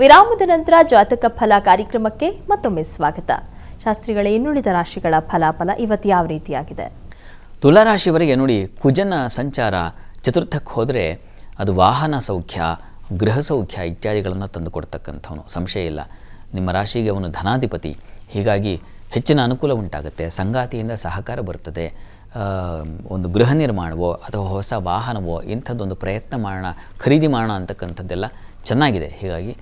ವಿರಾಮದ ನಂತರ ಜಾತಕ ಫಲ ಕಾರ್ಯಕ್ರಮಕ್ಕೆ ಮತ್ತೊಮ್ಮೆ ಸ್ವಾಗತ ಶಾಸ್ತ್ರಿಗಳ ಇನ್ನುಳಿದ ರಾಶಿಗಳ ಫಲಾಫಲ ಇವತ್ತು ಯಾವ ರೀತಿಯಾಗಿದೆ ತುಲಾರಾಶಿಯವರಿಗೆ ನೋಡಿ ಕುಜನ ಸಂಚಾರ ಚತುರ್ಥಕ್ಕೆ ಹೋದರೆ ಅದು ವಾಹನ ಸೌಖ್ಯ ಗೃಹ ಸೌಖ್ಯ ಇತ್ಯಾದಿಗಳನ್ನು ಕೊಡ್ತಕ್ಕಂಥವನು ಸಂಶಯ ಇಲ್ಲ ನಿಮ್ಮ ರಾಶಿಗೆ ಅವನು ಧನಾಧಿಪತಿ ಹೀಗಾಗಿ ಹೆಚ್ಚಿನ ಅನುಕೂಲ ಉಂಟಾಗುತ್ತೆ ಸಂಗಾತಿಯಿಂದ ಸಹಕಾರ ಬರ್ತದೆ ಒಂದು ಗೃಹ ನಿರ್ಮಾಣವೋ ಅಥವಾ ಹೊಸ ವಾಹನವೋ ಇಂಥದ್ದೊಂದು ಪ್ರಯತ್ನ ಮಾಡೋಣ ಖರೀದಿ ಮಾಡೋಣ ಅಂತಕ್ಕಂಥದ್ದೆಲ್ಲ ಚೆನ್ನಾಗಿದೆ ಹೀಗಾಗಿ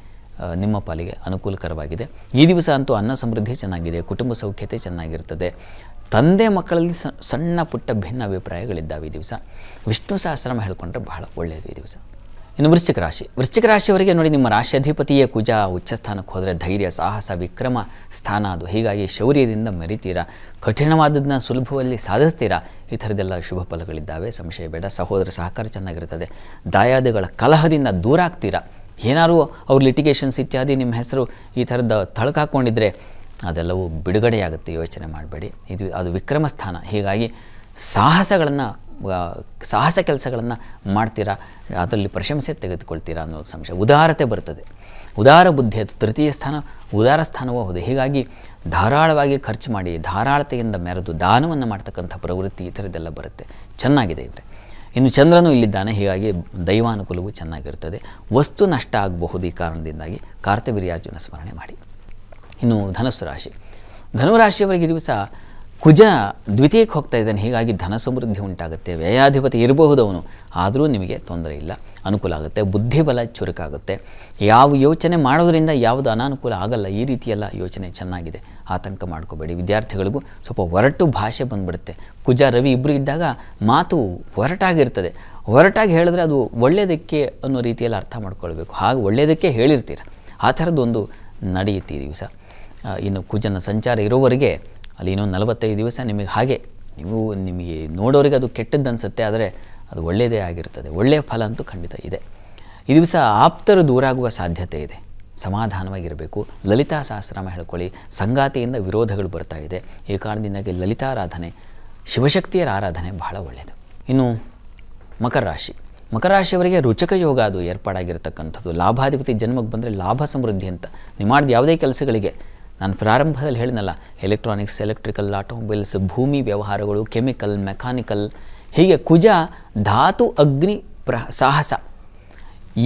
ನಿಮ್ಮ ಪಾಲಿಗೆ ಅನುಕೂಲಕರವಾಗಿದೆ ಈ ದಿವಸ ಅಂತೂ ಅನ್ನ ಸಮೃದ್ಧಿ ಚೆನ್ನಾಗಿದೆ ಕುಟುಂಬ ಸೌಖ್ಯತೆ ಚೆನ್ನಾಗಿರ್ತದೆ ತಂದೆ ಮಕ್ಕಳಲ್ಲಿ ಸಣ್ಣ ಪುಟ್ಟ ಭಿನ್ನ ಅಭಿಪ್ರಾಯಗಳಿದ್ದಾವೆ ಈ ದಿವಸ ವಿಷ್ಣು ಸಹಸ್ರಮ ಹೇಳ್ಕೊಂಡ್ರೆ ಬಹಳ ಒಳ್ಳೆಯದು ಈ ದಿವಸ ಇನ್ನು ವೃಶ್ಚಿಕ ರಾಶಿ ವೃಶ್ಚಿಕ ರಾಶಿಯವರಿಗೆ ನೋಡಿ ನಿಮ್ಮ ರಾಶ್ಯಾಧಿಪತಿಯೇ ಕುಜ ಉಚ್ಚ ಸ್ಥಾನಕ್ಕೆ ಹೋದರೆ ಧೈರ್ಯ ಸಾಹಸ ವಿಕ್ರಮ ಸ್ಥಾನ ಅದು ಹೀಗಾಗಿ ಶೌರ್ಯದಿಂದ ಮೆರಿತೀರಾ ಕಠಿಣವಾದದನ್ನ ಸುಲಭದಲ್ಲಿ ಸಾಧಿಸ್ತೀರಾ ಈ ಥರದೆಲ್ಲ ಶುಭ ಫಲಗಳಿದ್ದಾವೆ ಸಂಶಯ ಬೇಡ ಸಹೋದರ ಸಹಕಾರ ಚೆನ್ನಾಗಿರ್ತದೆ ದಾಯಾದಿಗಳ ಕಲಹದಿಂದ ದೂರ ಆಗ್ತೀರಾ ಏನಾದರೂ ಅವ್ರ ಲಿಟಿಗೇಷನ್ಸ್ ಇತ್ಯಾದಿ ನಿಮ್ಮ ಹೆಸರು ಈ ಥರದ ತಳಕಾಕೊಂಡಿದ್ರೆ ಅದೆಲ್ಲವೂ ಬಿಡುಗಡೆಯಾಗುತ್ತೆ ಯೋಚನೆ ಮಾಡಬೇಡಿ ಇದು ಅದು ವಿಕ್ರಮ ಸ್ಥಾನ ಹೀಗಾಗಿ ಸಾಹಸಗಳನ್ನು ಸಾಹಸ ಕೆಲಸಗಳನ್ನು ಮಾಡ್ತೀರಾ ಅದರಲ್ಲಿ ಪ್ರಶಂಸೆ ತೆಗೆದುಕೊಳ್ತೀರಾ ಅನ್ನೋ ಸಂಶಯ ಉದಾರತೆ ಬರ್ತದೆ ಉದಾರ ಬುದ್ಧಿ ಅದು ತೃತೀಯ ಸ್ಥಾನ ಉದಾರ ಸ್ಥಾನವೂ ಹೌದು ಹೀಗಾಗಿ ಧಾರಾಳವಾಗಿ ಖರ್ಚು ಮಾಡಿ ಧಾರಾಳತೆಯಿಂದ ಮೆರೆದು ದಾನವನ್ನು ಮಾಡ್ತಕ್ಕಂಥ ಪ್ರವೃತ್ತಿ ಈ ಥರದ್ದೆಲ್ಲ ಬರುತ್ತೆ ಚೆನ್ನಾಗಿದೆ ಇವರೇ ಇನ್ನು ಚಂದ್ರನು ಇಲ್ಲಿದ್ದಾನೆ ಹೀಗಾಗಿ ದೈವಾನುಕೂಲವು ಚೆನ್ನಾಗಿರುತ್ತದೆ ವಸ್ತು ನಷ್ಟ ಆಗಬಹುದು ಈ ಕಾರಣದಿಂದಾಗಿ ಕಾರ್ತವೀರ್ಯಾರ್ಜುನ ಸ್ಮರಣೆ ಮಾಡಿ ಇನ್ನು ಧನಸ್ಸು ರಾಶಿ ಧನುರಾಶಿಯವರಿಗೆ ದಿವಸ ಕುಜ ದ್ವಿತೀಯಕ್ಕೆ ಹೋಗ್ತಾ ಇದ್ದಾನೆ ಹೀಗಾಗಿ ಧನ ಸಮೃದ್ಧಿ ಉಂಟಾಗುತ್ತೆ ವ್ಯಯಾಧಿಪತಿ ಇರಬಹುದು ಅವನು ಆದರೂ ನಿಮಗೆ ತೊಂದರೆ ಇಲ್ಲ ಅನುಕೂಲ ಆಗುತ್ತೆ ಬುದ್ಧಿಬಲ ಚುರುಕಾಗುತ್ತೆ ಯಾವ ಯೋಚನೆ ಮಾಡೋದರಿಂದ ಯಾವುದು ಅನಾನುಕೂಲ ಆಗಲ್ಲ ಈ ರೀತಿಯೆಲ್ಲ ಯೋಚನೆ ಚೆನ್ನಾಗಿದೆ ಆತಂಕ ಮಾಡ್ಕೋಬೇಡಿ ವಿದ್ಯಾರ್ಥಿಗಳಿಗೂ ಸ್ವಲ್ಪ ಒರಟು ಭಾಷೆ ಬಂದ್ಬಿಡುತ್ತೆ ಕುಜ ರವಿ ಇಬ್ಬರು ಇದ್ದಾಗ ಮಾತು ಒರಟಾಗಿರ್ತದೆ ಹೊರಟಾಗಿ ಹೇಳಿದ್ರೆ ಅದು ಒಳ್ಳೆಯದಕ್ಕೆ ಅನ್ನೋ ರೀತಿಯಲ್ಲಿ ಅರ್ಥ ಮಾಡ್ಕೊಳ್ಬೇಕು ಹಾಗೆ ಒಳ್ಳೆಯದಕ್ಕೆ ಹೇಳಿರ್ತೀರ ಆ ಥರದ್ದೊಂದು ನಡೆಯುತ್ತೆ ಈ ದಿವಸ ಇನ್ನು ಕುಜನ ಸಂಚಾರ ಇರೋವರೆಗೆ ಅಲ್ಲಿ ಇನ್ನೊಂದು ನಲವತ್ತೈದು ದಿವಸ ನಿಮಗೆ ಹಾಗೆ ನೀವು ನಿಮಗೆ ನೋಡೋರಿಗೆ ಅದು ಕೆಟ್ಟದ್ದು ಅನಿಸುತ್ತೆ ಆದರೆ ಅದು ಒಳ್ಳೆಯದೇ ಆಗಿರ್ತದೆ ಒಳ್ಳೆಯ ಫಲ ಅಂತೂ ಖಂಡಿತ ಇದೆ ಈ ದಿವಸ ಆಪ್ತರು ದೂರಾಗುವ ಸಾಧ್ಯತೆ ಇದೆ ಸಮಾಧಾನವಾಗಿರಬೇಕು ಲಲಿತಾ ಸಹಸ್ರಾಮ ಹೇಳ್ಕೊಳ್ಳಿ ಸಂಗಾತಿಯಿಂದ ವಿರೋಧಗಳು ಬರ್ತಾ ಇದೆ ಈ ಕಾರಣದಿಂದಾಗಿ ಲಲಿತಾರಾಧನೆ ಶಿವಶಕ್ತಿಯರ ಆರಾಧನೆ ಬಹಳ ಒಳ್ಳೆಯದು ಇನ್ನು ಮಕರ ರಾಶಿ ಮಕರ ರಾಶಿಯವರಿಗೆ ರುಚಕ ಯೋಗ ಅದು ಏರ್ಪಾಡಾಗಿರ್ತಕ್ಕಂಥದ್ದು ಲಾಭಾಧಿಪತಿ ಜನ್ಮಕ್ಕೆ ಬಂದರೆ ಲಾಭ ಸಮೃದ್ಧಿ ಅಂತ ನೀವು ಮಾಡಿದ ಯಾವುದೇ ಕೆಲಸಗಳಿಗೆ ನಾನು ಪ್ರಾರಂಭದಲ್ಲಿ ಹೇಳಿನಲ್ಲ ಎಲೆಕ್ಟ್ರಾನಿಕ್ಸ್ ಎಲೆಕ್ಟ್ರಿಕಲ್ ಆಟೋಮೊಬೈಲ್ಸ್ ಭೂಮಿ ವ್ಯವಹಾರಗಳು ಕೆಮಿಕಲ್ ಮೆಕ್ಯಾನಿಕಲ್ ಹೀಗೆ ಕುಜ ಧಾತು ಅಗ್ನಿ ಪ್ರ ಸಾಹಸ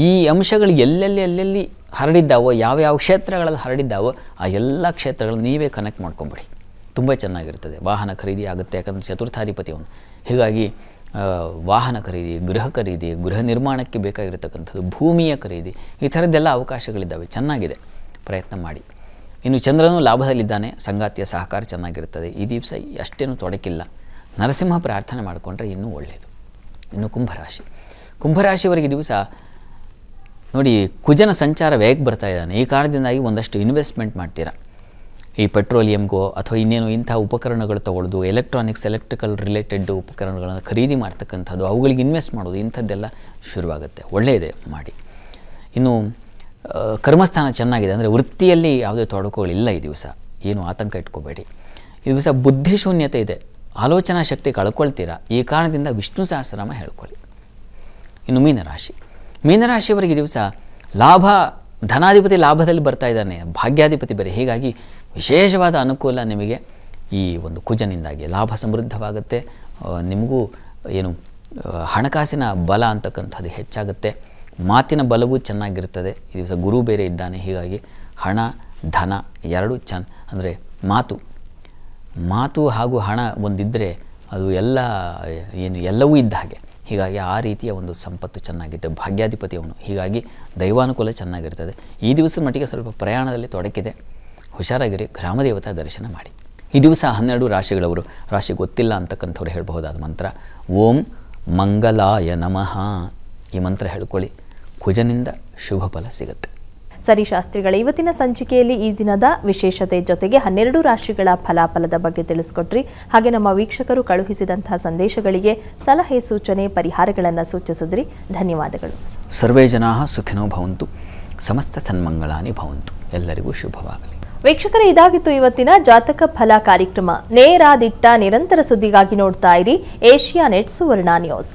ಈ ಅಂಶಗಳು ಎಲ್ಲೆಲ್ಲಿ ಎಲ್ಲೆಲ್ಲಿ ಹರಡಿದ್ದಾವೋ ಯಾವ ಯಾವ ಕ್ಷೇತ್ರಗಳಲ್ಲಿ ಹರಡಿದ್ದಾವೋ ಆ ಎಲ್ಲ ಕ್ಷೇತ್ರಗಳನ್ನು ನೀವೇ ಕನೆಕ್ಟ್ ಮಾಡ್ಕೊಂಬಿಡಿ ತುಂಬ ಚೆನ್ನಾಗಿರ್ತದೆ ವಾಹನ ಖರೀದಿ ಆಗುತ್ತೆ ಯಾಕಂದರೆ ಅವನು ಹೀಗಾಗಿ ವಾಹನ ಖರೀದಿ ಗೃಹ ಖರೀದಿ ಗೃಹ ನಿರ್ಮಾಣಕ್ಕೆ ಬೇಕಾಗಿರತಕ್ಕಂಥದ್ದು ಭೂಮಿಯ ಖರೀದಿ ಈ ಥರದ್ದೆಲ್ಲ ಅವಕಾಶಗಳಿದ್ದಾವೆ ಚೆನ್ನಾಗಿದೆ ಪ್ರಯತ್ನ ಮಾಡಿ ಇನ್ನು ಚಂದ್ರನೂ ಲಾಭದಲ್ಲಿದ್ದಾನೆ ಸಂಗಾತಿಯ ಸಹಕಾರ ಚೆನ್ನಾಗಿರುತ್ತದೆ ಈ ದಿವಸ ಅಷ್ಟೇನು ತೊಡಕಿಲ್ಲ ನರಸಿಂಹ ಪ್ರಾರ್ಥನೆ ಮಾಡಿಕೊಂಡ್ರೆ ಇನ್ನೂ ಒಳ್ಳೆಯದು ಇನ್ನು ಕುಂಭರಾಶಿ ಕುಂಭರಾಶಿಯವರಿಗೆ ದಿವಸ ನೋಡಿ ಕುಜನ ಸಂಚಾರ ವೇಗ ಬರ್ತಾ ಇದ್ದಾನೆ ಈ ಕಾರಣದಿಂದಾಗಿ ಒಂದಷ್ಟು ಇನ್ವೆಸ್ಟ್ಮೆಂಟ್ ಮಾಡ್ತೀರಾ ಈ ಪೆಟ್ರೋಲಿಯಂಗೋ ಅಥವಾ ಇನ್ನೇನು ಇಂಥ ಉಪಕರಣಗಳು ತಗೊಳ್ಳೋದು ಎಲೆಕ್ಟ್ರಾನಿಕ್ಸ್ ಎಲೆಕ್ಟ್ರಿಕಲ್ ರಿಲೇಟೆಡ್ ಉಪಕರಣಗಳನ್ನು ಖರೀದಿ ಮಾಡ್ತಕ್ಕಂಥದ್ದು ಅವುಗಳಿಗೆ ಇನ್ವೆಸ್ಟ್ ಮಾಡೋದು ಇಂಥದ್ದೆಲ್ಲ ಶುರುವಾಗುತ್ತೆ ಒಳ್ಳೆಯದೇ ಮಾಡಿ ಇನ್ನು ಕರ್ಮಸ್ಥಾನ ಚೆನ್ನಾಗಿದೆ ಅಂದರೆ ವೃತ್ತಿಯಲ್ಲಿ ಯಾವುದೇ ತೊಡಕುಗಳಿಲ್ಲ ಈ ದಿವಸ ಏನು ಆತಂಕ ಇಟ್ಕೋಬೇಡಿ ಈ ದಿವಸ ಬುದ್ಧಿಶೂನ್ಯತೆ ಇದೆ ಆಲೋಚನಾ ಶಕ್ತಿ ಕಳ್ಕೊಳ್ತೀರಾ ಈ ಕಾರಣದಿಂದ ವಿಷ್ಣು ಸಹಸ್ರನಾಮ ಹೇಳ್ಕೊಳ್ಳಿ ಇನ್ನು ಮೀನರಾಶಿ ಮೀನರಾಶಿಯವರಿಗೆ ದಿವಸ ಲಾಭ ಧನಾಧಿಪತಿ ಲಾಭದಲ್ಲಿ ಬರ್ತಾ ಇದ್ದಾನೆ ಭಾಗ್ಯಾಧಿಪತಿ ಬೇರೆ ಹೀಗಾಗಿ ವಿಶೇಷವಾದ ಅನುಕೂಲ ನಿಮಗೆ ಈ ಒಂದು ಕುಜನಿಂದಾಗಿ ಲಾಭ ಸಮೃದ್ಧವಾಗುತ್ತೆ ನಿಮಗೂ ಏನು ಹಣಕಾಸಿನ ಬಲ ಅಂತಕ್ಕಂಥದ್ದು ಹೆಚ್ಚಾಗುತ್ತೆ ಮಾತಿನ ಬಲವೂ ಚೆನ್ನಾಗಿರ್ತದೆ ಈ ದಿವಸ ಗುರು ಬೇರೆ ಇದ್ದಾನೆ ಹೀಗಾಗಿ ಹಣ ಧನ ಎರಡೂ ಚೆನ್ನ ಅಂದರೆ ಮಾತು ಮಾತು ಹಾಗೂ ಹಣ ಒಂದಿದ್ದರೆ ಅದು ಎಲ್ಲ ಏನು ಎಲ್ಲವೂ ಇದ್ದ ಹಾಗೆ ಹೀಗಾಗಿ ಆ ರೀತಿಯ ಒಂದು ಸಂಪತ್ತು ಚೆನ್ನಾಗಿದೆ ಭಾಗ್ಯಾಧಿಪತಿ ಅವನು ಹೀಗಾಗಿ ದೈವಾನುಕೂಲ ಚೆನ್ನಾಗಿರ್ತದೆ ಈ ದಿವಸದ ಮಟ್ಟಿಗೆ ಸ್ವಲ್ಪ ಪ್ರಯಾಣದಲ್ಲಿ ತೊಡಕಿದೆ ಹುಷಾರಾಗಿರಿ ಗ್ರಾಮದೇವತಾ ದರ್ಶನ ಮಾಡಿ ಈ ದಿವಸ ಹನ್ನೆರಡು ರಾಶಿಗಳವರು ರಾಶಿ ಗೊತ್ತಿಲ್ಲ ಅಂತಕ್ಕಂಥವ್ರು ಹೇಳಬಹುದಾದ ಮಂತ್ರ ಓಂ ಮಂಗಲಾಯ ನಮಃ ಈ ಮಂತ್ರ ಹೇಳ್ಕೊಳ್ಳಿ ಕುಜನಿಂದ ಶುಭ ಫಲ ಸಿಗುತ್ತೆ ಸರಿ ಶಾಸ್ತ್ರಿಗಳ ಇವತ್ತಿನ ಸಂಚಿಕೆಯಲ್ಲಿ ಈ ದಿನದ ವಿಶೇಷತೆ ಜೊತೆಗೆ ಹನ್ನೆರಡು ರಾಶಿಗಳ ಫಲಾಫಲದ ಬಗ್ಗೆ ತಿಳಿಸ್ಕೊಟ್ರಿ ಹಾಗೆ ನಮ್ಮ ವೀಕ್ಷಕರು ಕಳುಹಿಸಿದಂತಹ ಸಂದೇಶಗಳಿಗೆ ಸಲಹೆ ಸೂಚನೆ ಪರಿಹಾರಗಳನ್ನು ಸೂಚಿಸಿದ್ರಿ ಧನ್ಯವಾದಗಳು ಸರ್ವೇ ಜನಾ ಸುಖಿನೋ ಭವಂತು ಸಮಸ್ತ ಸನ್ಮಂಗಳಾನಿ ಭವಂತು ಎಲ್ಲರಿಗೂ ಶುಭವಾಗಲಿ ವೀಕ್ಷಕರೇ ಇದಾಗಿತ್ತು ಇವತ್ತಿನ ಜಾತಕ ಫಲ ಕಾರ್ಯಕ್ರಮ ನೇರ ದಿಟ್ಟ ನಿರಂತರ ಸುದ್ದಿಗಾಗಿ ನೋಡ್ತಾ ಇರಿ ಏಷ್ಯಾ ನೆಟ್ ಸುವರ್ಣ ನ್ಯೂಸ್